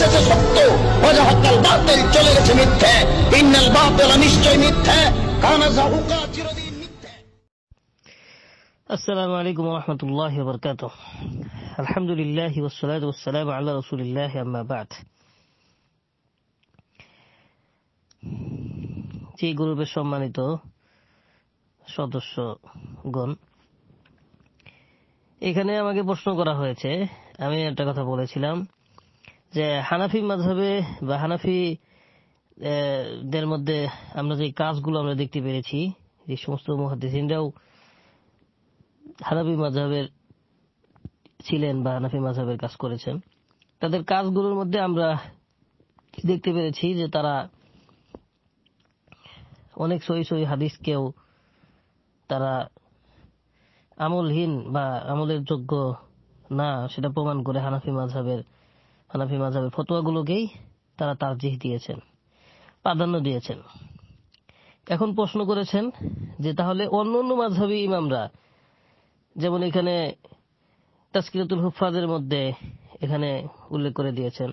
সত্য বাতিল চলে গেছে মিথ্যে ইন্নাল বাতিল নিশ্চয় মিথ্যে কানা জাহুকা চিরদিন আসসালামু আলাইকুম আলহামদুলিল্লাহ যে গ্রুপের সম্মানিত সদস্যগণ এখানে আমাকে প্রশ্ন করা হয়েছে আমি একটা কথা বলেছিলাম যে হানাফি মাঝাবে বা হানাফি দের মধ্যে আমরা যে কাজগুলো আমরা দেখতে পেরেছি যে সমস্ত মহাদিসিনরাও হানাফি মাঝাবের ছিলেন বা হানাফি মাঝাবের কাজ করেছেন তাদের কাজগুলোর মধ্যে আমরা দেখতে পেরেছি যে তারা অনেক সই সই হাদিসকেও তারা আমলহীন বা আমলের যোগ্য না সেটা প্রমাণ করে হানাফি মাঝাবের হানাফি মাঝাবের ফতোয়াগুলোকেই তারা তারজিহ দিয়েছেন প্রাধান্য দিয়েছেন এখন প্রশ্ন করেছেন যে তাহলে অন্য অন্য মাঝহবী ইমামরা যেমন এখানে তাস্কিরাতুল হুফাজের মধ্যে এখানে উল্লেখ করে দিয়েছেন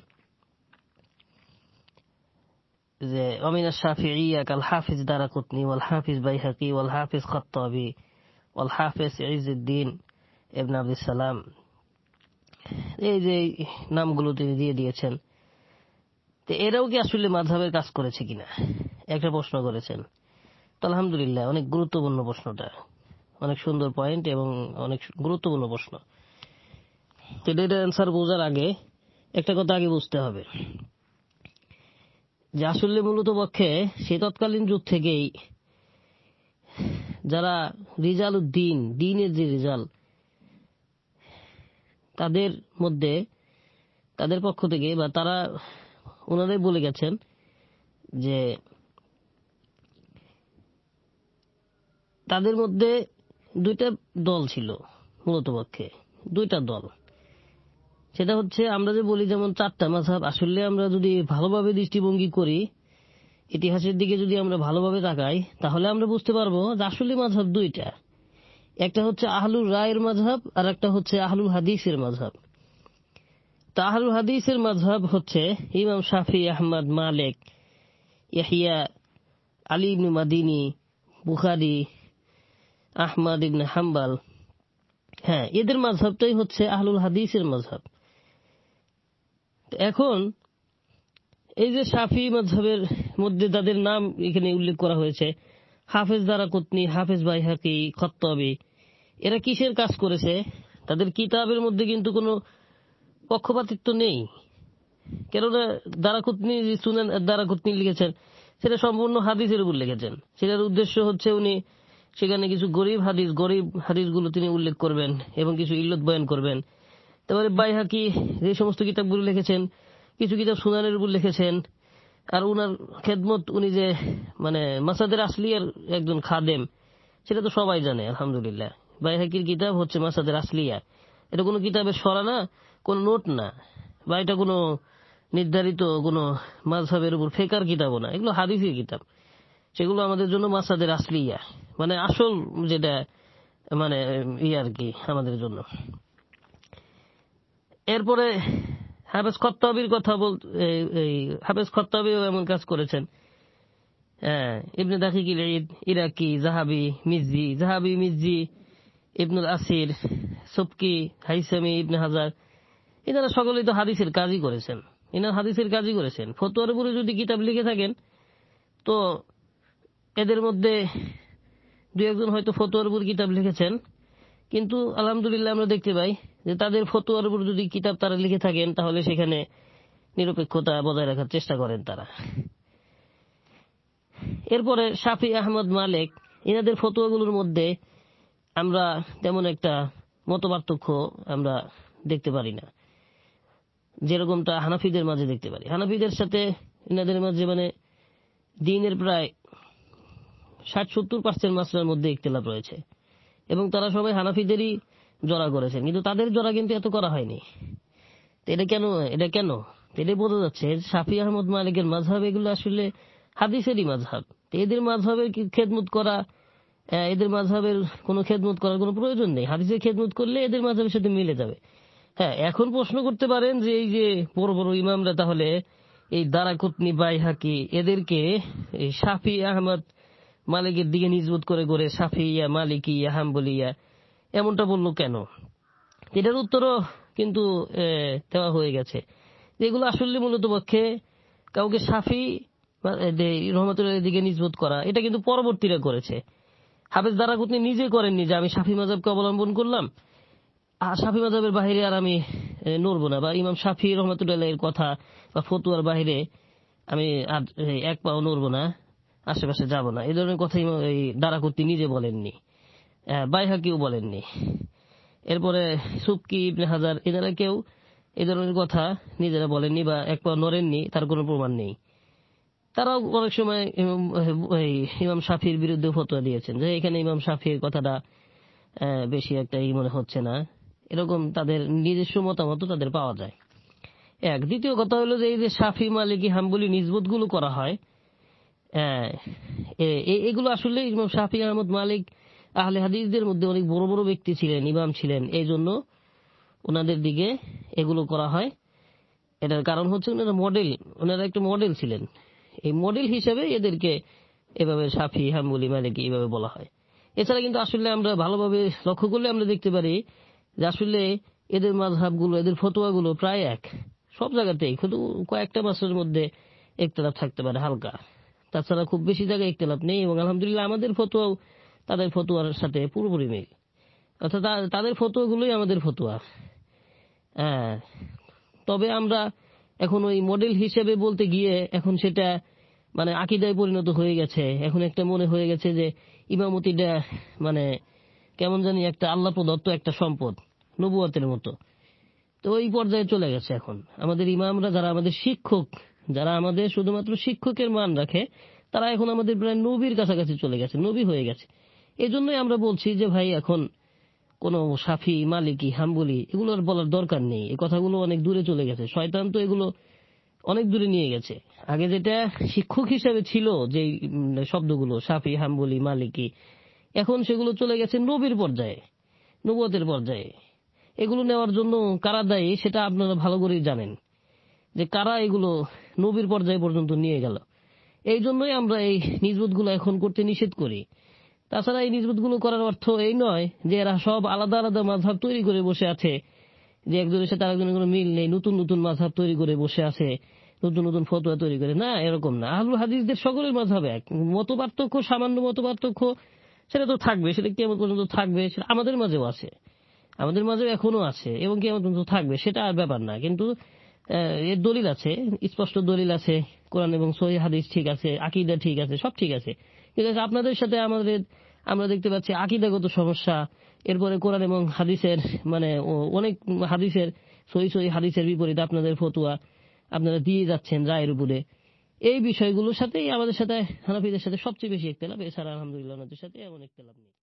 যে অমিনা শাফি আল হাফিজ দারা কুতনি ওয়াল হাফিজ বাই হাকি ওয়াল হাফিজ খত্তাবি ওয়াল হাফিজ ইজুদ্দিন ইবন আব্দুল সালাম এই যে নামগুলো তিনি দিয়ে দিয়েছেন তো এরাও কি আসলে মাধবের কাজ করেছে কিনা একটা প্রশ্ন করেছেন তো আলহামদুলিল্লাহ অনেক গুরুত্বপূর্ণ প্রশ্নটা অনেক সুন্দর পয়েন্ট এবং অনেক গুরুত্বপূর্ণ প্রশ্ন তো এটা অ্যান্সার বোঝার আগে একটা কথা আগে বুঝতে হবে যে আসলে মূলত পক্ষে সে তৎকালীন যুগ থেকেই যারা রিজাল উদ্দিন দিনের যে রিজাল্ট তাদের মধ্যে তাদের পক্ষ থেকে বা তারা ওনারাই বলে গেছেন যে তাদের মধ্যে দুইটা দল ছিল মূলত পক্ষে দুইটা দল সেটা হচ্ছে আমরা যে বলি যেমন চারটা মাঝাব আসলে আমরা যদি ভালোভাবে দৃষ্টিভঙ্গি করি ইতিহাসের দিকে যদি আমরা ভালোভাবে তাকাই তাহলে আমরা বুঝতে পারবো যে আসলে মাঝাব দুইটা একটা হচ্ছে আহলুর রায়ের মাঝহব আর একটা হচ্ছে আহলুল হাদিসের মাঝহব তাহলু হাদিসের মাঝহব হচ্ছে ইমাম শাফি আহমদ মালিক ইয়াহিয়া আলী ইবনে মাদিনী বুখারি আহমদ ইবনে হাম্বাল হ্যাঁ এদের মাঝহবটাই হচ্ছে আহলুল হাদিসের মাঝহব এখন এই যে শাফি মাঝহবের মধ্যে তাদের নাম এখানে উল্লেখ করা হয়েছে হাফেজ দ্বারা কুতনি হাফেজ বাই হাকি খত্তবি এরা কিসের কাজ করেছে তাদের কিতাবের মধ্যে কিন্তু কোনো পক্ষপাতিত্ব নেই কেননা দারাকুতনি সুনান দারাকুতনি লিখেছেন সেটা সম্পূর্ণ হাদিসের উপর লিখেছেন সেটার উদ্দেশ্য হচ্ছে উনি সেখানে কিছু গরিব হাদিস গরিব হাদিসগুলো তিনি উল্লেখ করবেন এবং কিছু ইল্লত বয়ান করবেন তারপরে বাইহাকি যে সমস্ত কিতাবগুলো লিখেছেন কিছু কিতাব সুনানের উপর লিখেছেন আর উনার খেদমত উনি যে মানে মাসাদের আসলিয়ার একজন খাদেম সেটা তো সবাই জানে আলহামদুলিল্লাহ বাইহাকির কিতাব হচ্ছে মাসাদের আসলিয়া এটা কোনো কিতাবের সরা না কোন নোট না বা এটা কোনো নির্ধারিত কোনো মাঝহের উপর ফেকার কিতাবও না এগুলো হাদিসের কিতাব সেগুলো আমাদের জন্য মাসাদের আসলিয়া মানে আসল যেটা মানে ইয়ার কি আমাদের জন্য এরপরে হাফেজ খত্তাবির কথা বল হাফেজ খত্তাবিও এমন কাজ করেছেন হ্যাঁ, ইবনে ইরাকি জাহাবি মিজি জাহাবি মিজি ইবনুল আসির সুবকি হাইসামি ইবনে হাজার এনারা সকলেই তো হাদিসের কাজই করেছেন এনারা হাদিসের কাজই করেছেন ফতোয়ার উপরে যদি কিতাব লিখে থাকেন তো এদের মধ্যে দু একজন হয়তো ফতোয়ার উপর কিতাব লিখেছেন কিন্তু আলহামদুলিল্লাহ আমরা দেখতে পাই যে তাদের ফতুয়ার উপর যদি কিতাব তারা লিখে থাকেন তাহলে সেখানে নিরপেক্ষতা বজায় রাখার চেষ্টা করেন তারা এরপরে শাফি আহমদ মালিক এনাদের ফতুয়াগুলোর মধ্যে আমরা তেমন একটা মত আমরা দেখতে পারি না যেরকমটা হানাফিদের মাঝে দেখতে পারি হানাফিদের সাথে এনাদের মাঝে মানে দিনের প্রায় ষাট সত্তর পার্সেন্ট মাসের মধ্যে ইকতলাপ রয়েছে এবং তারা সবাই হানাফিদেরই জড়া করেছেন কিন্তু তাদের জড়া কিন্তু এত করা হয়নি এটা কেন এটা কেন এটাই বোঝা যাচ্ছে শাফি আহমদ মালিকের মাঝহাব এগুলো আসলে হাদিসেরই মাঝহাব এদের মাঝহাবের খেদমত করা এদের মাঝহাবের কোন খেদমত করার কোন প্রয়োজন নেই হাদিসের খেদমত করলে এদের মাঝহাবের সাথে মিলে যাবে হ্যাঁ এখন প্রশ্ন করতে পারেন যে এই যে বড় বড় ইমামরা তাহলে এই দারাকুতনি বাই হাকি এদেরকে এই শাফি আহমদ মালিকের দিকে নিজবুত করে করে ইয়া হাম বলিয়া এমনটা বলল কেন এটার উত্তরও কিন্তু দেওয়া হয়ে গেছে এগুলো আসলে মূলত পক্ষে কাউকে সাফি রহমতুল্লাহ দিকে নিজবুত করা এটা কিন্তু পরবর্তীরা করেছে হাফেজ দারাকুতনি নিজে করেননি যে আমি সাফি মাজাবকে অবলম্বন করলাম আর সাফি মাজাবের বাহিরে আর আমি নড়বো না বা ইমাম সাফি রহমতুল্লাহ এর কথা বা ফতুয়ার বাহিরে আমি আর এক পাও নড়বো না আশেপাশে যাব না এই ধরনের কথা এই দারাকুতি নিজে বলেননি বাইহাকিও বলেননি এরপরে সুপকি ইবনে হাজার এনারা কেউ এই ধরনের কথা নিজেরা বলেননি বা এক পা নড়েননি তার কোনো প্রমাণ নেই তারাও অনেক সময় ইমাম সাফির বিরুদ্ধে ফতোয়া দিয়েছেন যে এখানে ইমাম সাফির কথাটা বেশি একটা ই মনে হচ্ছে না এরকম তাদের নিজস্ব মতামত তাদের পাওয়া যায় এক দ্বিতীয় কথা হলো যে এই যে সাফি মালিকি হাম্বুলি গুলো করা হয় হ্যাঁ, এগুলো আসলে ইমাম শাহি আহমদ মালিক আহলে হাদিসদের মধ্যে অনেক বড় বড় ব্যক্তি ছিলেন ইমাম ছিলেন এই জন্য ওনাদের দিকে এগুলো করা হয় এটার কারণ হচ্ছে ওনারা মডেল ওনারা একটা মডেল ছিলেন এই মডেল হিসেবে এদেরকে এভাবে সাফি হাম্বুলি মালিক এইভাবে বলা হয় এছাড়া কিন্তু আসলে আমরা ভালোভাবে লক্ষ্য করলে আমরা দেখতে পারি যে আসলে এদের মাঝহাবগুলো এদের ফতোয়াগুলো প্রায় এক সব জায়গাতেই কিন্তু কয়েকটা মাসের মধ্যে একতলাপ থাকতে পারে হালকা তাছাড়া খুব বেশি জায়গায় একতলাপ নেই এবং আলহামদুলিল্লাহ আমাদের ফতোয়া তাদের ফতোয়ার সাথে পুরোপুরি মিল অর্থাৎ তাদের ফতোয়াগুলোই আমাদের ফতোয়া হ্যাঁ তবে আমরা এখন ওই মডেল হিসেবে বলতে গিয়ে এখন সেটা মানে আকিদায় পরিণত হয়ে গেছে এখন একটা মনে হয়ে গেছে যে ইমামতিটা মানে কেমন জানি একটা আল্লাহ প্রদত্ত একটা সম্পদ নবুয়াতের মতো তো ওই পর্যায়ে চলে গেছে এখন আমাদের ইমামরা যারা আমাদের শিক্ষক যারা আমাদের শুধুমাত্র শিক্ষকের মান রাখে তারা এখন আমাদের প্রায় নবীর কাছাকাছি চলে গেছে নবী হয়ে গেছে এজন্যই আমরা বলছি যে ভাই এখন কোন সাফি মালিকি হাম্বলি আর বলার দরকার নেই এই কথাগুলো অনেক দূরে চলে গেছে শয়তান তো এগুলো অনেক দূরে নিয়ে গেছে আগে যেটা শিক্ষক হিসেবে ছিল যে শব্দগুলো সাফি হাম্বলি মালিকি এখন সেগুলো চলে গেছে নবীর পর্যায়ে নবতের পর্যায়ে এগুলো নেওয়ার জন্য কারা দায়ী সেটা আপনারা ভালো করেই জানেন যে কারা এগুলো নবীর পর্যায় পর্যন্ত নিয়ে গেল এই জন্যই আমরা এই নিজবোধগুলো এখন করতে নিষেধ করি তাছাড়া এই নিজবোধগুলো করার অর্থ এই নয় যে এরা সব আলাদা আলাদা মাঝহাব তৈরি করে বসে আছে যে একজনের সাথে আরেকজনের কোনো মিল নেই নতুন নতুন মাঝহাব তৈরি করে বসে আছে নতুন নতুন ফতোয়া তৈরি করে না এরকম না আহলুল হাদিসদের সকলের মাঝাবে এক মত পার্থক্য সামান্য মত পার্থক্য সেটা তো থাকবে সেটা কেমন পর্যন্ত থাকবে সেটা আমাদের মাঝেও আছে আমাদের মাঝেও এখনো আছে এবং কেমন পর্যন্ত থাকবে সেটা আর ব্যাপার না কিন্তু দলিল আছে স্পষ্ট দলিল আছে কোরআন এবং সহি হাদিস ঠিক আছে আকিদা ঠিক আছে সব ঠিক আছে ঠিক আছে আচ্ছা, আপনাদের সাথে আমাদের আমরা দেখতে পাচ্ছি আকিদাগত সমস্যা এরপরে কোরআন এবং হাদিসের মানে অনেক হাদিসের সহি সহি হাদিসের বিপরীত আপনাদের ফতুয়া আপনারা দিয়ে যাচ্ছেন রায়ের উপরে এই বিষয়গুলোর সাথেই আমাদের সাথে হানাফিদের সাথে সবচেয়ে বেশি লাভ এছাড়া আলহামদুলিল্লাহ সাথে এমন লাভ নেই